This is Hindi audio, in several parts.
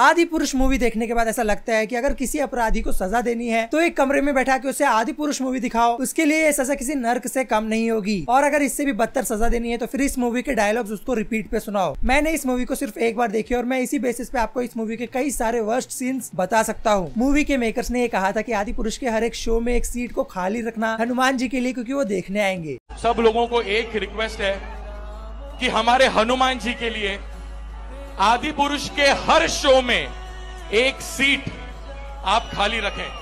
आदि पुरुष मूवी देखने के बाद ऐसा लगता है कि अगर किसी अपराधी को सजा देनी है तो एक कमरे में बैठा के उसे आदि पुरुष मूवी दिखाओ उसके लिए ये सजा किसी नर्क से कम नहीं होगी और अगर इससे भी बदतर सजा देनी है तो फिर इस मूवी के डायलॉग्स उसको रिपीट पे सुनाओ मैंने इस मूवी को सिर्फ एक बार देखी और मैं इसी बेसिस पे आपको इस मूवी के कई सारे वर्स्ट सीन्स बता सकता हूँ मूवी के मेकर्स ने ये कहा था की आदि पुरुष के हर एक शो में एक सीट को खाली रखना हनुमान जी के लिए क्यूँकी वो देखने आएंगे सब लोगों को एक रिक्वेस्ट है की हमारे हनुमान जी के लिए आदि पुरुष के हर शो में एक सीट आप खाली रखें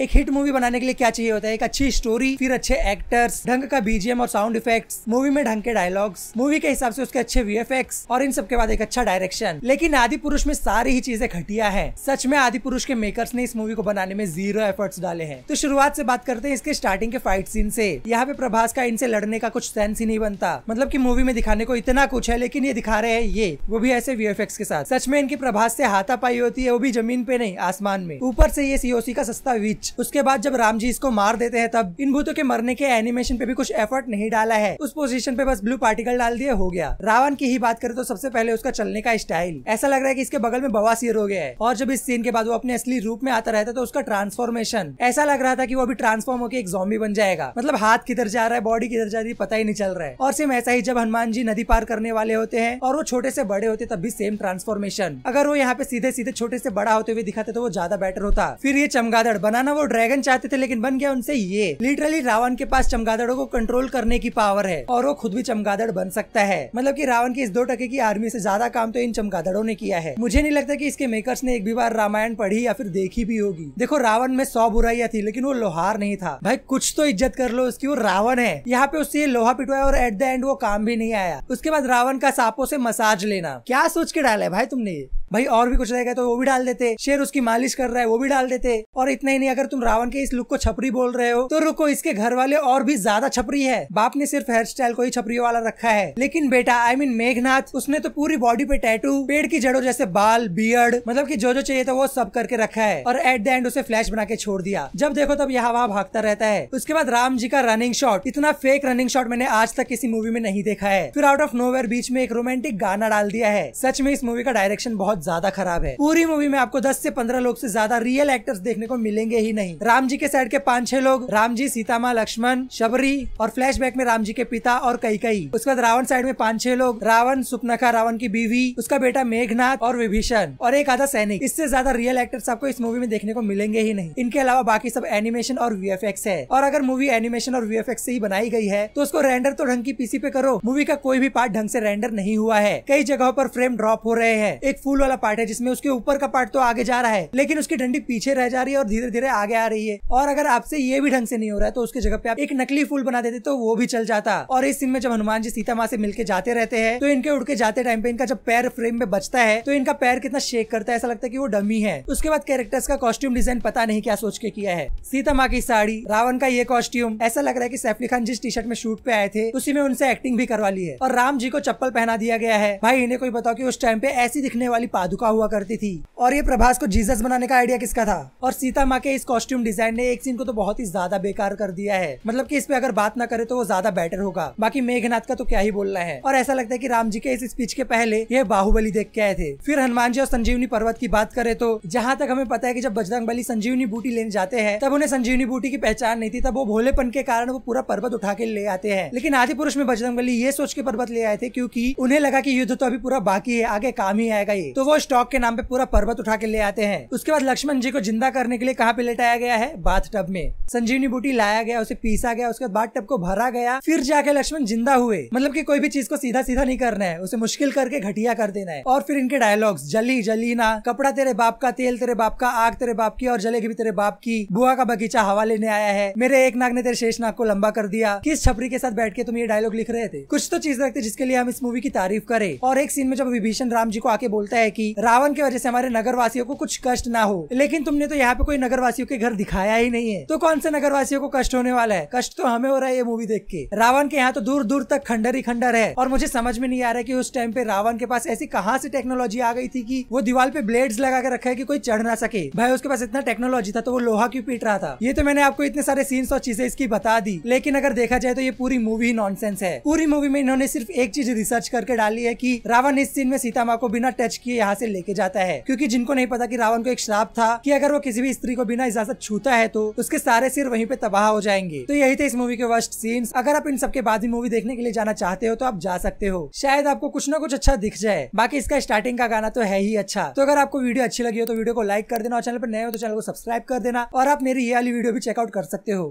एक हिट मूवी बनाने के लिए क्या चाहिए होता है एक अच्छी स्टोरी फिर अच्छे एक्टर्स ढंग का बीजेम और साउंड इफेक्ट्स मूवी में ढंग के डायलॉग्स मूवी के हिसाब से उसके अच्छे वीएफएक्स और इन सब के बाद एक अच्छा डायरेक्शन लेकिन आदि पुरुष में सारी ही चीजें घटिया है सच में आदि पुरुष के मेकर्स ने इस मूवी को बनाने में जीरो एफर्ट्स डाले हैं तो शुरुआत से बात करते हैं इसके स्टार्टिंग के फाइट सीन से यहाँ पे प्रभास का इनसे लड़ने का कुछ सेंस ही नहीं बनता मतलब की मूवी में दिखाने को इतना कुछ है लेकिन ये दिखा रहे हैं ये वो भी ऐसे वी के साथ सच में इनकी प्रभास से हाथापाई होती है वो भी जमीन पे नहीं आसमान में ऊपर से ये सीओसी का सस्ता वीच बीच उसके बाद जब राम जी इसको मार देते हैं तब इन भूतों के मरने के एनिमेशन पे भी कुछ एफर्ट नहीं डाला है उस पोजिशन पे बस ब्लू पार्टिकल डाल दिए हो गया रावण की ही बात करे तो सबसे पहले उसका चलने का स्टाइल ऐसा लग रहा है की इसके बगल में बवासीर हो गया है और जब इस सीन के बाद वो अपने असली रूप में आता रहता तो उसका ट्रांसफॉर्मेशन ऐसा लग रहा था की वो अभी ट्रांसफॉर्म होकर एक जॉम्बी बन जाएगा मतलब हाथ किधर जा रहा है बॉडी किधर जा रही है पता ही नहीं चल रहा है और सेम ऐसा ही जब हनुमान जी नदी पार करने वाले होते हैं और वो छोटे से बड़े होते तब भी सेम ट्रांसफॉर्मेशन अगर वो यहाँ पे सीधे सीधे छोटे से बड़ा होते हुए दिखाते तो वो ज्यादा बेटर होता फिर ये चमगादड़ बनाना ना वो ड्रैगन चाहते थे लेकिन बन गया उनसे ये लिटरली रावण के पास चमगादड़ों को कंट्रोल करने की पावर है और वो खुद भी चमगादड़ बन सकता है मतलब की रावण की इस दो टके की आर्मी से ज्यादा काम तो इन चमगादड़ों ने किया है मुझे नहीं लगता की इसके मेकर्स ने एक भी बार रामायण पढ़ी या फिर देखी भी होगी देखो रावण में सौ बुराइया थी लेकिन वो लोहार नहीं था भाई कुछ तो इज्जत कर लो उसकी वो रावण है यहाँ पे उससे लोहा पिटवाया और एट द एंड वो काम भी नहीं आया उसके बाद रावण का सांपों से मसाज लेना क्या सोच के डाला है भाई तुमने ये भाई और भी कुछ रहेगा तो वो भी डाल देते शेर उसकी मालिश कर रहा है वो भी डाल देते और इतना ही नहीं अगर तुम रावण के इस लुक को छपरी बोल रहे हो तो रुको इसके घर वाले और भी ज्यादा छपरी है बाप ने सिर्फ हेयर स्टाइल को ही छपरी वाला रखा है लेकिन बेटा आई मीन मेघनाथ उसने तो पूरी बॉडी पे टैटू पेड़ की जड़ों जैसे बाल बियर्ड मतलब की जो जो चाहिए था वो सब करके रखा है और एट द एंड उसे फ्लैश बना के छोड़ दिया जब देखो तब यहाँ वहाँ भागता रहता है उसके बाद राम जी का रनिंग शॉट इतना फेक रनिंग शॉट मैंने आज तक किसी मूवी में नहीं देखा है फिर आउट ऑफ नोवेयर बीच में एक रोमांटिक गाना डाल दिया है सच में इस मूवी का डायरेक्शन बहुत ज्यादा खराब है पूरी मूवी में आपको दस से पंद्रह लोग से ज्यादा रियल एक्टर्स देखने को मिलेंगे ही नहीं राम जी के साइड के पांच छह लोग राम जी सीतामा लक्ष्मण शबरी और फ्लैश में राम जी के पिता और कई कई उसके बाद रावण साइड में पांच छह लोग रावण सुपनखा रावण की बीवी उसका बेटा मेघनाथ और विभीषण और एक आधा सैनिक इससे ज्यादा रियल एक्टर्स आपको इस मूवी में देखने को मिलेंगे ही नहीं इनके अलावा बाकी सब एनिमेशन और वी है और अगर मूवी एनिमेशन और वी से ही बनाई गई है तो उसको रेंडर तो ढंग की पीसी पे करो मूवी का कोई भी पार्ट ढंग से रेंडर नहीं हुआ है कई जगहों पर फ्रेम ड्रॉप हो रहे हैं एक फूल वाला वाला पार्ट है जिसमें उसके ऊपर का पार्ट तो आगे जा रहा है लेकिन उसकी डंडी पीछे रह जा रही है और धीरे धीरे आगे आ रही है और अगर आपसे ये भी ढंग से नहीं हो रहा है तो उसके जगह पे आप एक नकली फूल बना देते तो वो भी चल जाता और इस सीन में जब हनुमान जी सीता माँ से मिलकर जाते रहते हैं तो इनके उड़ के जाते टाइम पे इनका जब पैर फ्रेम में बचता है तो इनका पैर कितना शेक करता है ऐसा लगता है की वो डमी है उसके बाद कैरेक्टर्स का कॉस्ट्यूम डिजाइन पता नहीं क्या सोच के किया है सीता माँ की साड़ी रावण का ये कॉस्ट्यूम ऐसा लग रहा है की सैफली खान जिस टी शर्ट में शूट पे आए थे उसी में उनसे एक्टिंग भी करवा ली है और राम जी को चप्पल पहना दिया गया है भाई इन्हें कोई बताओ की उस टाइम पे ऐसी दिखने वाली पादुका हुआ करती थी और ये प्रभास को जीसस बनाने का आइडिया किसका था और सीता माँ के इस कॉस्ट्यूम डिजाइन ने एक सीन को तो बहुत ही ज्यादा बेकार कर दिया है मतलब की इस पे अगर बात न करे तो वो ज्यादा बेटर होगा बाकी मेघनाथ का तो क्या ही बोलना है और ऐसा लगता है की राम जी के इस स्पीच के पहले ये बाहुबली देख के आए थे फिर हनुमान जी और संजीवनी पर्वत की बात करे तो जहाँ तक हमें पता है की जब बजरंग संजीवनी बूटी लेने जाते हैं तब उन्हें संजीवनी बूटी की पहचान नहीं थी तब वो भोलेपन के कारण वो पूरा पर्वत उठा के ले आते हैं लेकिन आदि पुरुष में बजरंग ये सोच के पर्वत ले आए थे क्योंकि उन्हें लगा कि युद्ध तो अभी पूरा बाकी है आगे काम ही आएगा ये तो वो वो स्टॉक के नाम पे पूरा पर्वत उठा के ले आते हैं उसके बाद लक्ष्मण जी को जिंदा करने के लिए कहाँ पे लेटाया गया है बाथ टब में संजीवनी बूटी लाया गया उसे पीसा गया उसके बाद बाथ टब को भरा गया फिर जाके लक्ष्मण जिंदा हुए मतलब की कोई भी चीज को सीधा सीधा नहीं करना है उसे मुश्किल करके घटिया कर देना है और फिर इनके डायलॉग्स जली जली ना कपड़ा तेरे बाप का तेल तेरे बाप का आग तेरे बाप की और जलेगी भी तेरे बाप की बुआ का बगीचा हवा लेने आया है मेरे एक नाग ने तेरे शेष नाक को लंबा कर दिया किस छपरी के साथ बैठ के तुम ये डायलॉग लिख रहे थे कुछ तो चीज रखते जिसके लिए हम इस मूवी की तारीफ करें और एक सीन में जब विभीषण राम जी को आके बोलता है कि रावण की वजह से हमारे नगर वासियों को कुछ कष्ट ना हो लेकिन तुमने तो यहाँ पे कोई नगर वासियों के घर दिखाया ही नहीं है तो कौन से नगर वासियों को कष्ट होने वाला है कष्ट तो हमें हो रहा है ये मूवी देख के रावण के यहाँ तो दूर दूर तक खंडर ही खंडर है और मुझे समझ में नहीं आ रहा है की उस टाइम पे रावण के पास ऐसी कहाँ से टेक्नोलॉजी आ गई थी की वो दीवार पे ब्लेड्स लगा के रखा है की कोई चढ़ ना सके भाई उसके पास इतना टेक्नोलॉजी था तो वो लोहा क्यों पीट रहा था ये तो मैंने आपको इतने सारे सीन्स और चीजें इसकी बता दी लेकिन अगर देखा जाए तो ये पूरी मूवी नॉनसेंस है पूरी मूवी में इन्होंने सिर्फ एक चीज रिसर्च करके डाली है की रावण इस सीन में सीता माँ को बिना टच किए यहाँ से लेके जाता है क्योंकि जिनको नहीं पता कि रावण को एक श्राप था कि अगर वो किसी भी स्त्री को बिना इजाजत छूता है तो उसके सारे सिर वहीं पे तबाह हो जाएंगे तो यही थे इस मूवी के वर्ष सीन्स अगर आप इन सबके बाद ही मूवी देखने के लिए जाना चाहते हो तो आप जा सकते हो शायद आपको कुछ ना कुछ अच्छा दिख जाए बाकी इसका स्टार्टिंग का गाना तो है ही अच्छा तो अगर आपको वीडियो अच्छी लगी हो तो वीडियो को लाइक कर देना और चैनल पर नए हो तो चैनल को सब्सक्राइब कर देना और आप मेरी ये वाली वीडियो भी चेकआउट कर सकते हो